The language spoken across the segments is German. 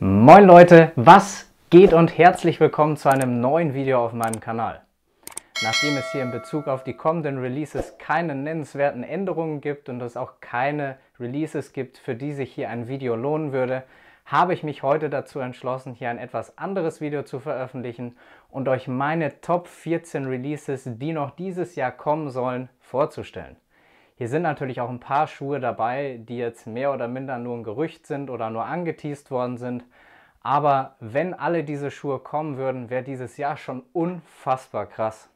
Moin Leute, was geht und herzlich willkommen zu einem neuen Video auf meinem Kanal. Nachdem es hier in Bezug auf die kommenden Releases keine nennenswerten Änderungen gibt und es auch keine Releases gibt, für die sich hier ein Video lohnen würde, habe ich mich heute dazu entschlossen, hier ein etwas anderes Video zu veröffentlichen und euch meine Top 14 Releases, die noch dieses Jahr kommen sollen, vorzustellen. Hier sind natürlich auch ein paar Schuhe dabei, die jetzt mehr oder minder nur ein Gerücht sind oder nur angeteased worden sind. Aber wenn alle diese Schuhe kommen würden, wäre dieses Jahr schon unfassbar krass.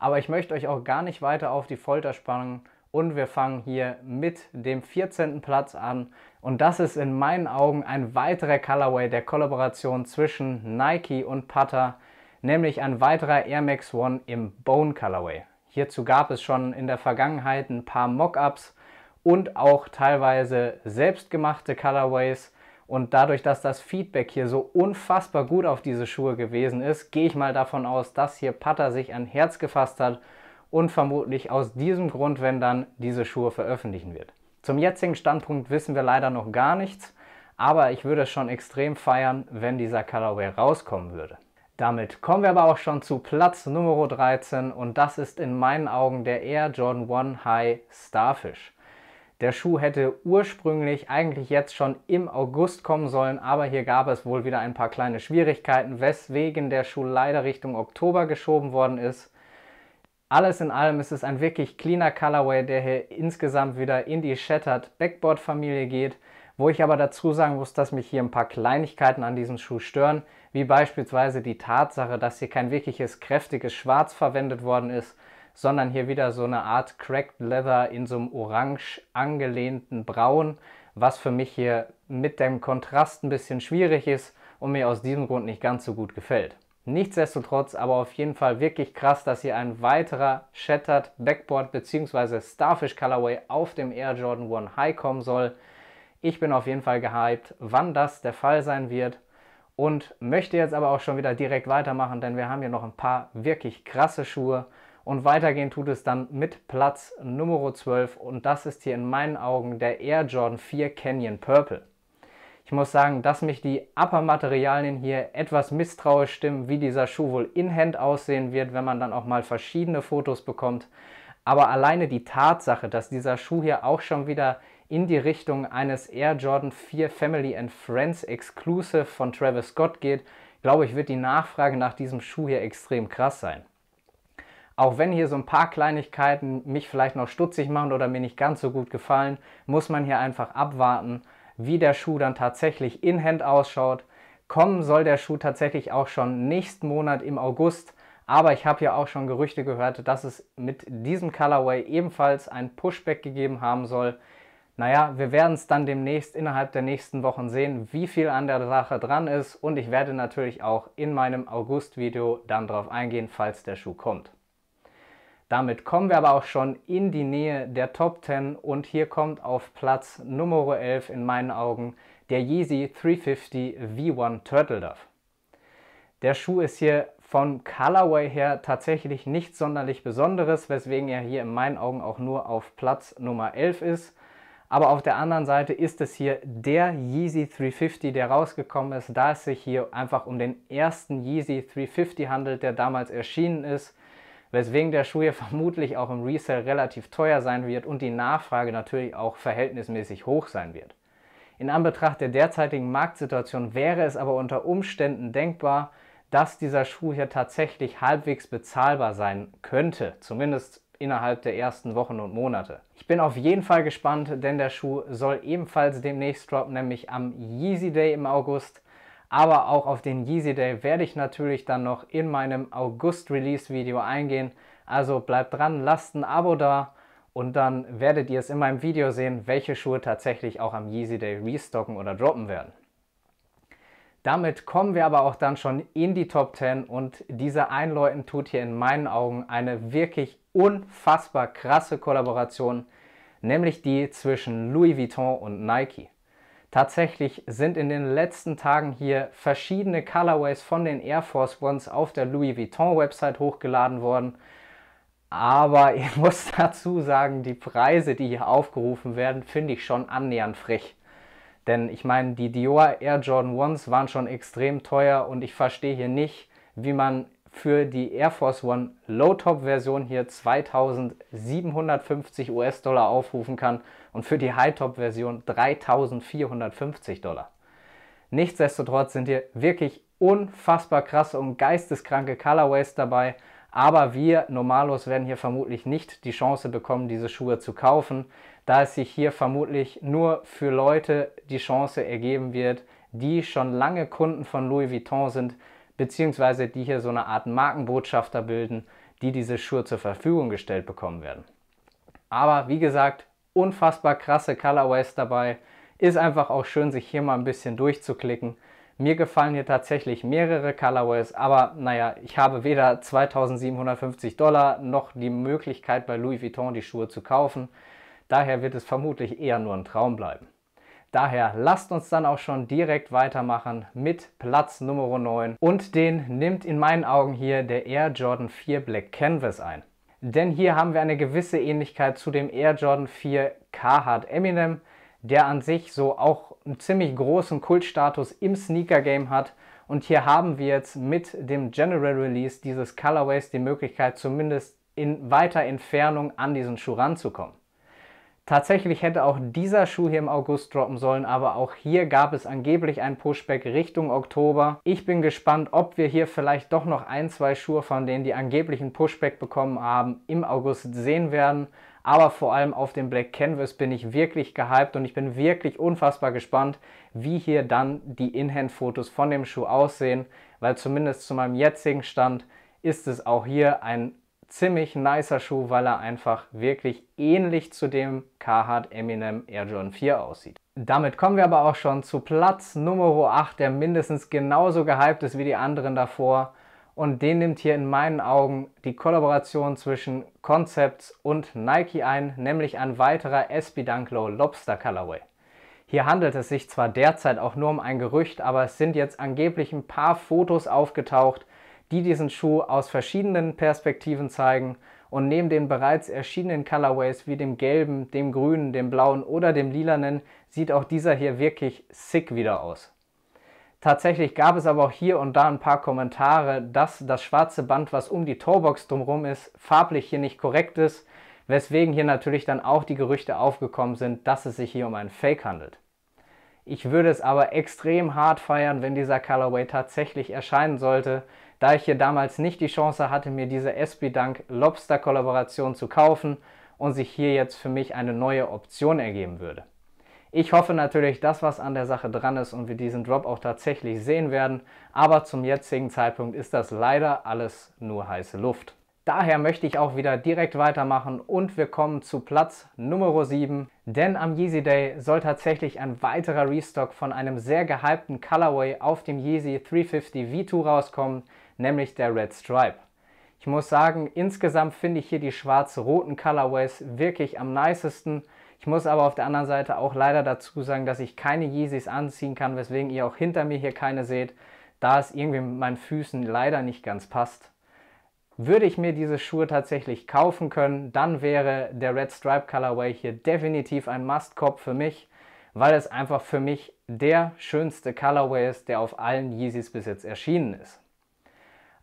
Aber ich möchte euch auch gar nicht weiter auf die Folter spannen und wir fangen hier mit dem 14. Platz an. Und das ist in meinen Augen ein weiterer Colorway der Kollaboration zwischen Nike und Pata, nämlich ein weiterer Air Max One im Bone Colorway. Hierzu gab es schon in der Vergangenheit ein paar Mockups und auch teilweise selbstgemachte Colorways. Und dadurch, dass das Feedback hier so unfassbar gut auf diese Schuhe gewesen ist, gehe ich mal davon aus, dass hier Pata sich ein Herz gefasst hat und vermutlich aus diesem Grund, wenn dann diese Schuhe veröffentlichen wird. Zum jetzigen Standpunkt wissen wir leider noch gar nichts, aber ich würde es schon extrem feiern, wenn dieser Colorway rauskommen würde. Damit kommen wir aber auch schon zu Platz Nummer 13 und das ist in meinen Augen der Air Jordan 1 High Starfish. Der Schuh hätte ursprünglich eigentlich jetzt schon im August kommen sollen, aber hier gab es wohl wieder ein paar kleine Schwierigkeiten, weswegen der Schuh leider Richtung Oktober geschoben worden ist. Alles in allem ist es ein wirklich cleaner Colorway, der hier insgesamt wieder in die Shattered Backboard-Familie geht. Wo ich aber dazu sagen muss, dass mich hier ein paar Kleinigkeiten an diesem Schuh stören, wie beispielsweise die Tatsache, dass hier kein wirkliches kräftiges Schwarz verwendet worden ist, sondern hier wieder so eine Art Cracked Leather in so einem orange angelehnten Braun, was für mich hier mit dem Kontrast ein bisschen schwierig ist und mir aus diesem Grund nicht ganz so gut gefällt. Nichtsdestotrotz aber auf jeden Fall wirklich krass, dass hier ein weiterer Shattered Backboard bzw. Starfish Colorway auf dem Air Jordan 1 High kommen soll. Ich bin auf jeden Fall gehypt, wann das der Fall sein wird und möchte jetzt aber auch schon wieder direkt weitermachen, denn wir haben hier noch ein paar wirklich krasse Schuhe und weitergehen tut es dann mit Platz Nummer 12 und das ist hier in meinen Augen der Air Jordan 4 Canyon Purple. Ich muss sagen, dass mich die Upper-Materialien hier etwas misstrauisch stimmen, wie dieser Schuh wohl in-hand aussehen wird, wenn man dann auch mal verschiedene Fotos bekommt. Aber alleine die Tatsache, dass dieser Schuh hier auch schon wieder in die Richtung eines Air Jordan 4 Family and Friends Exclusive von Travis Scott geht, glaube ich, wird die Nachfrage nach diesem Schuh hier extrem krass sein. Auch wenn hier so ein paar Kleinigkeiten mich vielleicht noch stutzig machen oder mir nicht ganz so gut gefallen, muss man hier einfach abwarten, wie der Schuh dann tatsächlich in Hand ausschaut. Kommen soll der Schuh tatsächlich auch schon nächsten Monat im August. Aber ich habe ja auch schon Gerüchte gehört, dass es mit diesem Colorway ebenfalls ein Pushback gegeben haben soll. Naja, wir werden es dann demnächst innerhalb der nächsten Wochen sehen, wie viel an der Sache dran ist und ich werde natürlich auch in meinem August-Video dann darauf eingehen, falls der Schuh kommt. Damit kommen wir aber auch schon in die Nähe der Top 10 und hier kommt auf Platz Nummer 11 in meinen Augen der Yeezy 350 V1 Turtle Dove. Der Schuh ist hier vom Colorway her tatsächlich nichts sonderlich Besonderes, weswegen er hier in meinen Augen auch nur auf Platz Nummer 11 ist. Aber auf der anderen Seite ist es hier der Yeezy 350, der rausgekommen ist, da es sich hier einfach um den ersten Yeezy 350 handelt, der damals erschienen ist, weswegen der Schuh hier vermutlich auch im Resale relativ teuer sein wird und die Nachfrage natürlich auch verhältnismäßig hoch sein wird. In Anbetracht der derzeitigen Marktsituation wäre es aber unter Umständen denkbar, dass dieser Schuh hier tatsächlich halbwegs bezahlbar sein könnte, zumindest innerhalb der ersten Wochen und Monate. Ich bin auf jeden Fall gespannt, denn der Schuh soll ebenfalls demnächst droppen, nämlich am Yeezy Day im August. Aber auch auf den Yeezy Day werde ich natürlich dann noch in meinem August-Release-Video eingehen. Also bleibt dran, lasst ein Abo da und dann werdet ihr es in meinem Video sehen, welche Schuhe tatsächlich auch am Yeezy Day restocken oder droppen werden. Damit kommen wir aber auch dann schon in die Top 10 und diese Einläuten tut hier in meinen Augen eine wirklich unfassbar krasse Kollaboration, nämlich die zwischen Louis Vuitton und Nike. Tatsächlich sind in den letzten Tagen hier verschiedene Colorways von den Air Force Ones auf der Louis Vuitton Website hochgeladen worden. Aber ich muss dazu sagen, die Preise, die hier aufgerufen werden, finde ich schon annähernd frech. Denn ich meine, die Dior Air Jordan Ones waren schon extrem teuer und ich verstehe hier nicht, wie man für die Air Force One Low-Top-Version hier 2750 US-Dollar aufrufen kann und für die High-Top-Version 3450 Dollar. Nichtsdestotrotz sind hier wirklich unfassbar krasse und geisteskranke Colorways dabei, aber wir Normalos werden hier vermutlich nicht die Chance bekommen, diese Schuhe zu kaufen, da es sich hier vermutlich nur für Leute die Chance ergeben wird, die schon lange Kunden von Louis Vuitton sind, beziehungsweise die hier so eine Art Markenbotschafter bilden, die diese Schuhe zur Verfügung gestellt bekommen werden. Aber wie gesagt, unfassbar krasse Colorways dabei. Ist einfach auch schön, sich hier mal ein bisschen durchzuklicken. Mir gefallen hier tatsächlich mehrere Colorways, aber naja, ich habe weder 2750 Dollar noch die Möglichkeit bei Louis Vuitton die Schuhe zu kaufen. Daher wird es vermutlich eher nur ein Traum bleiben. Daher lasst uns dann auch schon direkt weitermachen mit Platz Nummer 9 und den nimmt in meinen Augen hier der Air Jordan 4 Black Canvas ein. Denn hier haben wir eine gewisse Ähnlichkeit zu dem Air Jordan 4 Carhartt Eminem, der an sich so auch einen ziemlich großen Kultstatus im Sneaker-Game hat. Und hier haben wir jetzt mit dem General Release dieses Colorways die Möglichkeit, zumindest in weiter Entfernung an diesen Schuh ranzukommen. Tatsächlich hätte auch dieser Schuh hier im August droppen sollen, aber auch hier gab es angeblich ein Pushback Richtung Oktober. Ich bin gespannt, ob wir hier vielleicht doch noch ein, zwei Schuhe von denen, die angeblichen Pushback bekommen haben, im August sehen werden. Aber vor allem auf dem Black Canvas bin ich wirklich gehypt und ich bin wirklich unfassbar gespannt, wie hier dann die in hand fotos von dem Schuh aussehen, weil zumindest zu meinem jetzigen Stand ist es auch hier ein ziemlich nicer Schuh, weil er einfach wirklich ähnlich zu dem Carhartt Eminem Air Jordan 4 aussieht. Damit kommen wir aber auch schon zu Platz Nummer 8, der mindestens genauso gehypt ist wie die anderen davor. Und den nimmt hier in meinen Augen die Kollaboration zwischen Concepts und Nike ein, nämlich ein weiterer SB Dunk Low Lobster Colorway. Hier handelt es sich zwar derzeit auch nur um ein Gerücht, aber es sind jetzt angeblich ein paar Fotos aufgetaucht, die diesen Schuh aus verschiedenen Perspektiven zeigen und neben den bereits erschienenen Colorways wie dem gelben, dem grünen, dem blauen oder dem lilanen sieht auch dieser hier wirklich sick wieder aus. Tatsächlich gab es aber auch hier und da ein paar Kommentare, dass das schwarze Band, was um die Torbox drumherum ist, farblich hier nicht korrekt ist, weswegen hier natürlich dann auch die Gerüchte aufgekommen sind, dass es sich hier um einen Fake handelt. Ich würde es aber extrem hart feiern, wenn dieser Colorway tatsächlich erscheinen sollte, da ich hier damals nicht die Chance hatte, mir diese SB Dank Lobster Kollaboration zu kaufen und sich hier jetzt für mich eine neue Option ergeben würde. Ich hoffe natürlich, dass was an der Sache dran ist und wir diesen Drop auch tatsächlich sehen werden, aber zum jetzigen Zeitpunkt ist das leider alles nur heiße Luft. Daher möchte ich auch wieder direkt weitermachen und wir kommen zu Platz Nummer 7, denn am Yeezy Day soll tatsächlich ein weiterer Restock von einem sehr gehypten Colorway auf dem Yeezy 350 V2 rauskommen, nämlich der Red Stripe. Ich muss sagen, insgesamt finde ich hier die schwarz-roten Colorways wirklich am nicesten. Ich muss aber auf der anderen Seite auch leider dazu sagen, dass ich keine Yeezys anziehen kann, weswegen ihr auch hinter mir hier keine seht, da es irgendwie mit meinen Füßen leider nicht ganz passt. Würde ich mir diese Schuhe tatsächlich kaufen können, dann wäre der Red Stripe Colorway hier definitiv ein Must-Cop für mich, weil es einfach für mich der schönste Colorway ist, der auf allen Yeezys bis jetzt erschienen ist.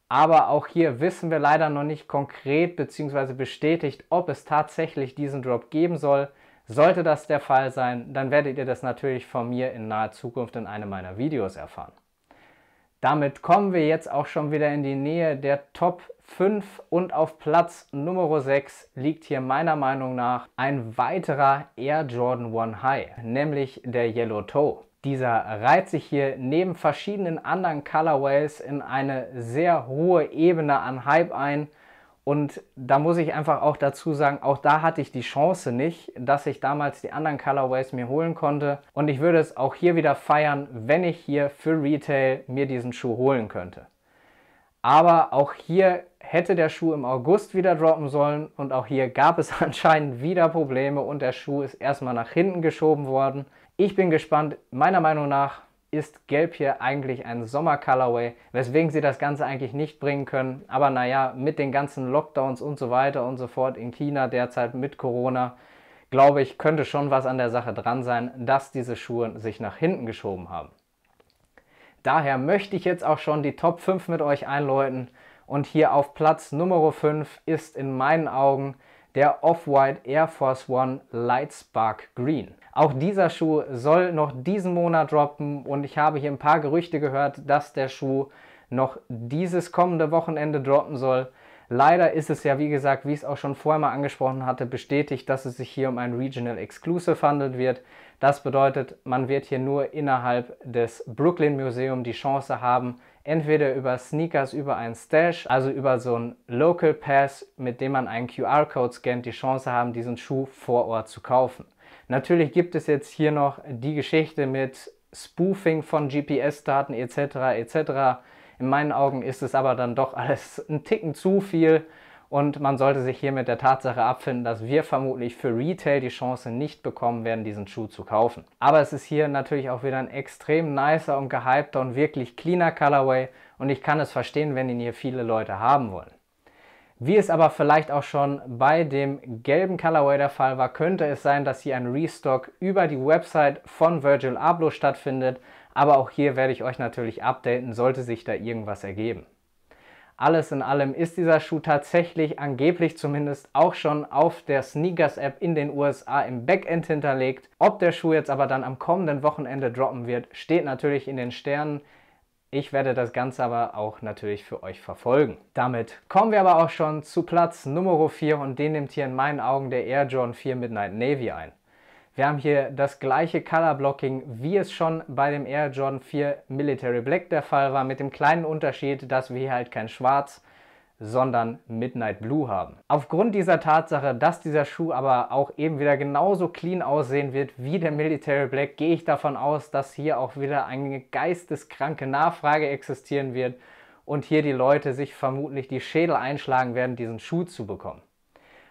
Aber auch hier wissen wir leider noch nicht konkret bzw. bestätigt, ob es tatsächlich diesen Drop geben soll. Sollte das der Fall sein, dann werdet ihr das natürlich von mir in naher Zukunft in einem meiner Videos erfahren. Damit kommen wir jetzt auch schon wieder in die Nähe der Top 5 und auf Platz Nummer 6 liegt hier meiner Meinung nach ein weiterer Air Jordan 1 High, nämlich der Yellow Toe. Dieser reiht sich hier neben verschiedenen anderen Colorways in eine sehr hohe Ebene an Hype ein. Und da muss ich einfach auch dazu sagen, auch da hatte ich die Chance nicht, dass ich damals die anderen Colorways mir holen konnte. Und ich würde es auch hier wieder feiern, wenn ich hier für Retail mir diesen Schuh holen könnte. Aber auch hier hätte der Schuh im August wieder droppen sollen und auch hier gab es anscheinend wieder Probleme und der Schuh ist erstmal nach hinten geschoben worden. Ich bin gespannt. Meiner Meinung nach ist Gelb hier eigentlich ein Sommer-Colorway, weswegen sie das Ganze eigentlich nicht bringen können. Aber naja, mit den ganzen Lockdowns und so weiter und so fort in China derzeit mit Corona, glaube ich, könnte schon was an der Sache dran sein, dass diese Schuhe sich nach hinten geschoben haben. Daher möchte ich jetzt auch schon die Top 5 mit euch einläuten. Und hier auf Platz Nummer 5 ist in meinen Augen der Off-White Air Force One Light Spark Green. Auch dieser Schuh soll noch diesen Monat droppen und ich habe hier ein paar Gerüchte gehört, dass der Schuh noch dieses kommende Wochenende droppen soll. Leider ist es ja, wie gesagt, wie ich es auch schon vorher mal angesprochen hatte, bestätigt, dass es sich hier um ein Regional Exclusive handelt wird. Das bedeutet, man wird hier nur innerhalb des Brooklyn Museum die Chance haben, entweder über Sneakers, über einen Stash, also über so einen Local Pass, mit dem man einen QR-Code scannt, die Chance haben, diesen Schuh vor Ort zu kaufen. Natürlich gibt es jetzt hier noch die Geschichte mit Spoofing von GPS-Daten etc. etc. In meinen Augen ist es aber dann doch alles ein Ticken zu viel und man sollte sich hier mit der Tatsache abfinden, dass wir vermutlich für Retail die Chance nicht bekommen werden, diesen Schuh zu kaufen. Aber es ist hier natürlich auch wieder ein extrem nicer und gehypter und wirklich cleaner Colorway und ich kann es verstehen, wenn ihn hier viele Leute haben wollen. Wie es aber vielleicht auch schon bei dem gelben Colorway der Fall war, könnte es sein, dass hier ein Restock über die Website von Virgil Abloh stattfindet. Aber auch hier werde ich euch natürlich updaten, sollte sich da irgendwas ergeben. Alles in allem ist dieser Schuh tatsächlich angeblich zumindest auch schon auf der Sneakers-App in den USA im Backend hinterlegt. Ob der Schuh jetzt aber dann am kommenden Wochenende droppen wird, steht natürlich in den Sternen. Ich werde das Ganze aber auch natürlich für euch verfolgen. Damit kommen wir aber auch schon zu Platz Nummer 4 und den nimmt hier in meinen Augen der Air Jordan 4 Midnight Navy ein. Wir haben hier das gleiche Color Blocking, wie es schon bei dem Air Jordan 4 Military Black der Fall war, mit dem kleinen Unterschied, dass wir hier halt kein Schwarz, sondern Midnight Blue haben. Aufgrund dieser Tatsache, dass dieser Schuh aber auch eben wieder genauso clean aussehen wird wie der Military Black, gehe ich davon aus, dass hier auch wieder eine geisteskranke Nachfrage existieren wird und hier die Leute sich vermutlich die Schädel einschlagen werden, diesen Schuh zu bekommen.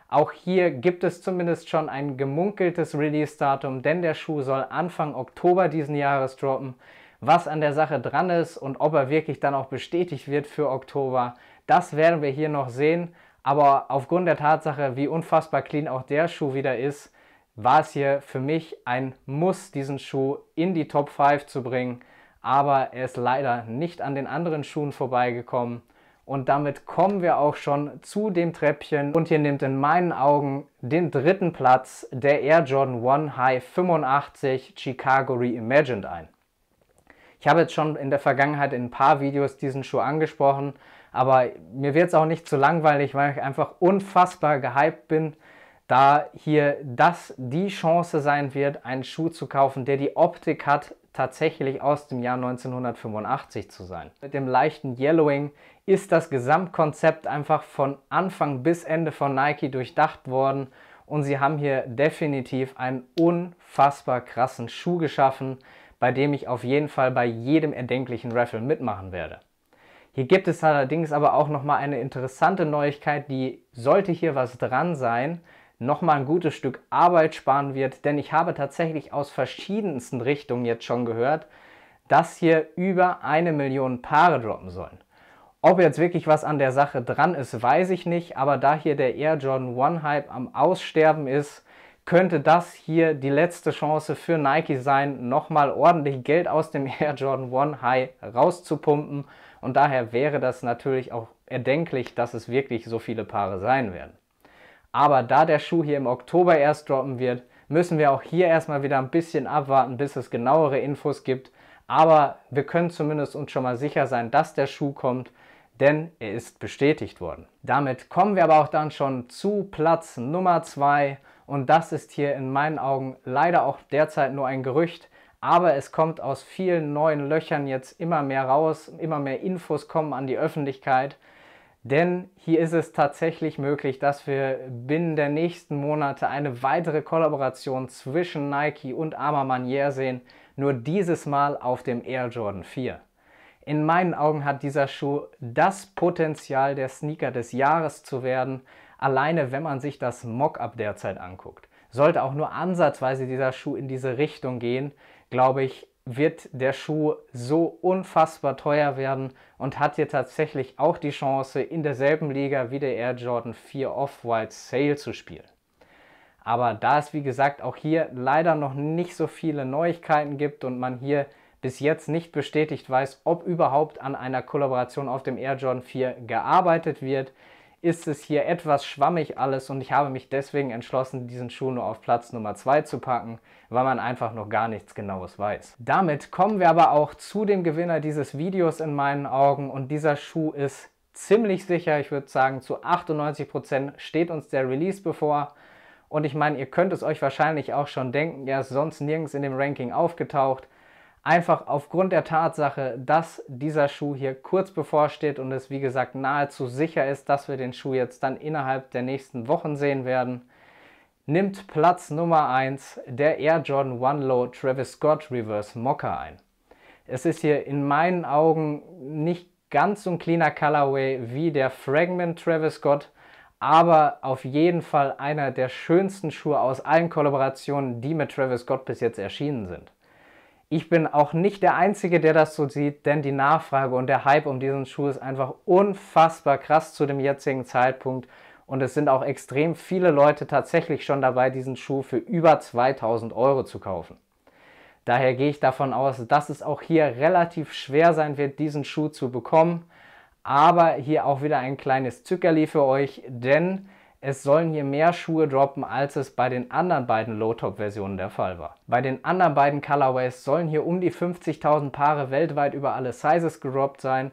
Auch hier gibt es zumindest schon ein gemunkeltes Release-Datum, denn der Schuh soll Anfang Oktober diesen Jahres droppen. Was an der Sache dran ist und ob er wirklich dann auch bestätigt wird für Oktober, das werden wir hier noch sehen. Aber aufgrund der Tatsache, wie unfassbar clean auch der Schuh wieder ist, war es hier für mich ein Muss, diesen Schuh in die Top 5 zu bringen. Aber er ist leider nicht an den anderen Schuhen vorbeigekommen. Und damit kommen wir auch schon zu dem Treppchen. Und hier nimmt in meinen Augen den dritten Platz der Air Jordan 1 High 85 Chicago Reimagined ein. Ich habe jetzt schon in der Vergangenheit in ein paar Videos diesen Schuh angesprochen, aber mir wird es auch nicht zu langweilig, weil ich einfach unfassbar gehypt bin, da hier das die Chance sein wird, einen Schuh zu kaufen, der die Optik hat, tatsächlich aus dem Jahr 1985 zu sein. Mit dem leichten Yellowing ist das Gesamtkonzept einfach von Anfang bis Ende von Nike durchdacht worden und sie haben hier definitiv einen unfassbar krassen Schuh geschaffen, bei dem ich auf jeden Fall bei jedem erdenklichen Raffle mitmachen werde. Hier gibt es allerdings aber auch nochmal eine interessante Neuigkeit, die sollte hier was dran sein, nochmal ein gutes Stück Arbeit sparen wird, denn ich habe tatsächlich aus verschiedensten Richtungen jetzt schon gehört, dass hier über eine Million Paare droppen sollen. Ob jetzt wirklich was an der Sache dran ist, weiß ich nicht, aber da hier der Air Jordan One Hype am Aussterben ist, könnte das hier die letzte Chance für Nike sein, nochmal ordentlich Geld aus dem Air Jordan One High rauszupumpen und daher wäre das natürlich auch erdenklich, dass es wirklich so viele Paare sein werden. Aber da der Schuh hier im Oktober erst droppen wird, müssen wir auch hier erstmal wieder ein bisschen abwarten, bis es genauere Infos gibt. Aber wir können zumindest uns schon mal sicher sein, dass der Schuh kommt, denn er ist bestätigt worden. Damit kommen wir aber auch dann schon zu Platz Nummer 2 und das ist hier in meinen Augen leider auch derzeit nur ein Gerücht, aber es kommt aus vielen neuen Löchern jetzt immer mehr raus, immer mehr Infos kommen an die Öffentlichkeit. Denn hier ist es tatsächlich möglich, dass wir binnen der nächsten Monate eine weitere Kollaboration zwischen Nike und Arma Manier sehen, nur dieses Mal auf dem Air Jordan 4. In meinen Augen hat dieser Schuh das Potenzial, der Sneaker des Jahres zu werden, alleine wenn man sich das Mock-up derzeit anguckt sollte auch nur ansatzweise dieser Schuh in diese Richtung gehen, glaube ich, wird der Schuh so unfassbar teuer werden und hat hier tatsächlich auch die Chance, in derselben Liga wie der Air Jordan 4 Off-White Sale zu spielen. Aber da es wie gesagt auch hier leider noch nicht so viele Neuigkeiten gibt und man hier bis jetzt nicht bestätigt weiß, ob überhaupt an einer Kollaboration auf dem Air Jordan 4 gearbeitet wird, ist es hier etwas schwammig alles und ich habe mich deswegen entschlossen, diesen Schuh nur auf Platz Nummer 2 zu packen, weil man einfach noch gar nichts genaues weiß. Damit kommen wir aber auch zu dem Gewinner dieses Videos in meinen Augen und dieser Schuh ist ziemlich sicher, ich würde sagen zu 98% Prozent steht uns der Release bevor. Und ich meine, ihr könnt es euch wahrscheinlich auch schon denken, er ist sonst nirgends in dem Ranking aufgetaucht. Einfach aufgrund der Tatsache, dass dieser Schuh hier kurz bevorsteht und es wie gesagt nahezu sicher ist, dass wir den Schuh jetzt dann innerhalb der nächsten Wochen sehen werden, nimmt Platz Nummer 1 der Air Jordan One Low Travis Scott Reverse Mocker ein. Es ist hier in meinen Augen nicht ganz so ein cleaner Colorway wie der Fragment Travis Scott, aber auf jeden Fall einer der schönsten Schuhe aus allen Kollaborationen, die mit Travis Scott bis jetzt erschienen sind. Ich bin auch nicht der Einzige, der das so sieht, denn die Nachfrage und der Hype um diesen Schuh ist einfach unfassbar krass zu dem jetzigen Zeitpunkt. Und es sind auch extrem viele Leute tatsächlich schon dabei, diesen Schuh für über 2000 Euro zu kaufen. Daher gehe ich davon aus, dass es auch hier relativ schwer sein wird, diesen Schuh zu bekommen. Aber hier auch wieder ein kleines Zückerli für euch, denn es sollen hier mehr Schuhe droppen, als es bei den anderen beiden Low-Top-Versionen der Fall war. Bei den anderen beiden Colorways sollen hier um die 50.000 Paare weltweit über alle Sizes gedroppt sein.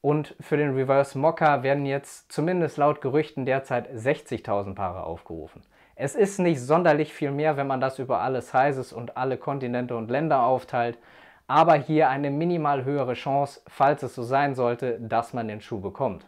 Und für den Reverse Mocker werden jetzt zumindest laut Gerüchten derzeit 60.000 Paare aufgerufen. Es ist nicht sonderlich viel mehr, wenn man das über alle Sizes und alle Kontinente und Länder aufteilt, aber hier eine minimal höhere Chance, falls es so sein sollte, dass man den Schuh bekommt.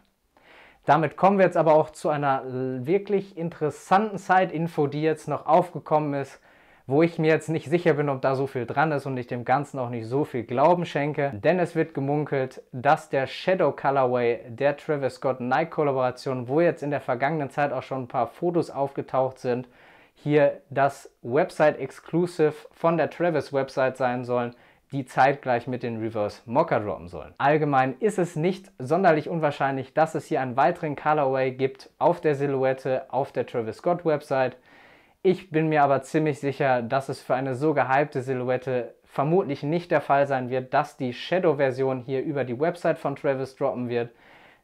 Damit kommen wir jetzt aber auch zu einer wirklich interessanten Zeitinfo, die jetzt noch aufgekommen ist, wo ich mir jetzt nicht sicher bin, ob da so viel dran ist und ich dem Ganzen auch nicht so viel Glauben schenke. Denn es wird gemunkelt, dass der Shadow Colorway der Travis Scott Nike Kollaboration, wo jetzt in der vergangenen Zeit auch schon ein paar Fotos aufgetaucht sind, hier das Website Exclusive von der Travis Website sein sollen die zeitgleich mit den Reverse Mocker droppen sollen. Allgemein ist es nicht sonderlich unwahrscheinlich, dass es hier einen weiteren Colorway gibt auf der Silhouette, auf der Travis Scott Website. Ich bin mir aber ziemlich sicher, dass es für eine so gehypte Silhouette vermutlich nicht der Fall sein wird, dass die Shadow-Version hier über die Website von Travis droppen wird.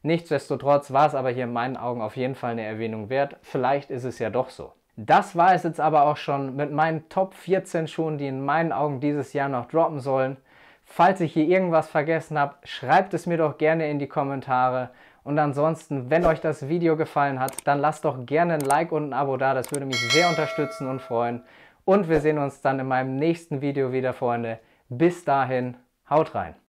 Nichtsdestotrotz war es aber hier in meinen Augen auf jeden Fall eine Erwähnung wert. Vielleicht ist es ja doch so. Das war es jetzt aber auch schon mit meinen Top 14 Schuhen, die in meinen Augen dieses Jahr noch droppen sollen. Falls ich hier irgendwas vergessen habe, schreibt es mir doch gerne in die Kommentare. Und ansonsten, wenn euch das Video gefallen hat, dann lasst doch gerne ein Like und ein Abo da. Das würde mich sehr unterstützen und freuen. Und wir sehen uns dann in meinem nächsten Video wieder, Freunde. Bis dahin, haut rein.